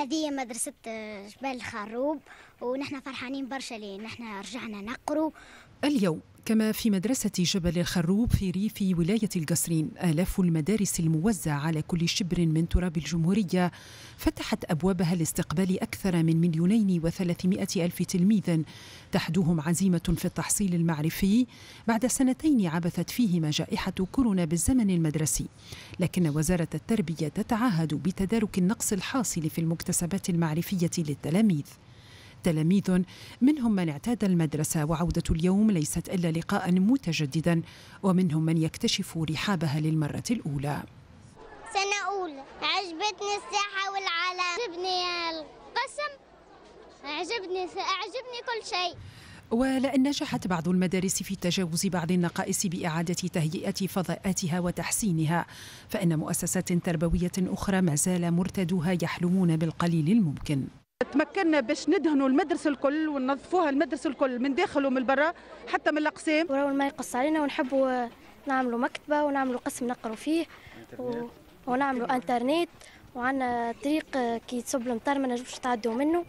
هذه مدرسة آه، جبال الخروب ونحن فرحانين برشا لأن نحن رجعنا نقروا اليوم كما في مدرسة جبل الخروب في ريف ولاية القصرين آلاف المدارس الموزعة على كل شبر من تراب الجمهورية فتحت أبوابها لاستقبال أكثر من مليونين وثلاثمائة ألف تلميذ تحدوهم عزيمة في التحصيل المعرفي بعد سنتين عبثت فيهما جائحة كورونا بالزمن المدرسي لكن وزارة التربية تتعهد بتدارك النقص الحاصل في المكتسبات المعرفية للتلاميذ تلاميذ منهم من اعتاد المدرسة وعودة اليوم ليست إلا لقاء متجددا ومنهم من يكتشف رحابها للمرة الأولى سنة أولى عجبتني الساحة والعالم عجبني القسم عجبني عجبني كل شيء ولأن نجحت بعض المدارس في تجاوز بعض النقائص بإعادة تهيئة فضاءاتها وتحسينها فإن مؤسسات تربوية أخرى ما زال مرتدوها يحلمون بالقليل الممكن تمكنا باش ندهنوا المدرسه الكل وننظفوها المدرسه الكل من داخل ومن برا حتى من الاقسام وراو ما يقص علينا ونحبوا نعملوا مكتبه ونعملوا قسم نقروا فيه و... ونعملوا انترنت وعندنا طريق كي تصب المطر ما نجمش تعدوا منه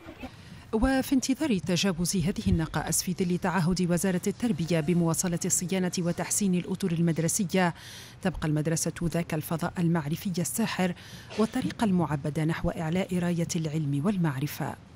وفي انتظار تجاوز هذه النقائص في ظل تعهد وزارة التربية بمواصلة الصيانة وتحسين الأطر المدرسية تبقى المدرسة ذاك الفضاء المعرفي الساحر والطريقة المعبدة نحو إعلاء راية العلم والمعرفة